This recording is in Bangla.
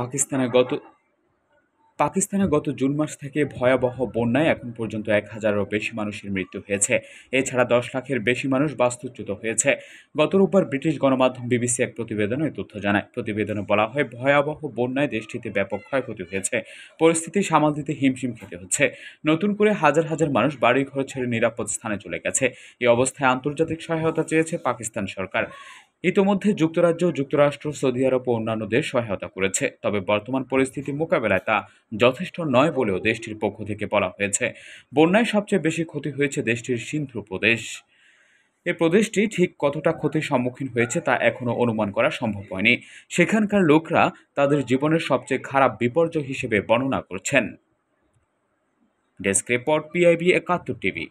পাকিস্তানে গত পাকিস্তানে গত জুন মাস থেকে ভয়াবহ বন্যায় এখন পর্যন্ত এক হাজারেরও বেশি মানুষের মৃত্যু হয়েছে এছাড়া দশ লাখের বেশি মানুষ বাস্তুচ্যুত হয়েছে গত রোববার ব্রিটিশ গণমাধ্যম বিবিসি এক প্রতিবেদনে তথ্য জানায় প্রতিবেদনে বলা হয় ভয়াবহ বন্যায় দেশটিতে ব্যাপক ক্ষয়ক্ষতি হয়েছে পরিস্থিতি সামাল দিতে হিমশিম খেতে হচ্ছে নতুন করে হাজার হাজার মানুষ বাড়ি ঘর ছেড়ে নিরাপদ স্থানে চলে গেছে এই অবস্থায় আন্তর্জাতিক সহায়তা চেয়েছে পাকিস্তান সরকার ইতোমধ্যে যুক্তরাজ্য যুক্তরাষ্ট্র সৌদি আরব ও অন্যান্য দেশ সহায়তা করেছে তবে বর্তমান পরিস্থিতি মোকাবেলায় তা যথেষ্ট নয় বলেও দেশটির পক্ষ থেকে বলা হয়েছে বন্যায় সবচেয়ে বেশি ক্ষতি হয়েছে দেশটির সিন্ধু প্রদেশ এ প্রদেশটি ঠিক কতটা ক্ষতির সম্মুখীন হয়েছে তা এখনও অনুমান করা সম্ভব হয়নি সেখানকার লোকরা তাদের জীবনের সবচেয়ে খারাপ বিপর্যয় হিসেবে বর্ণনা করছেন desk report PIB Ekattor TV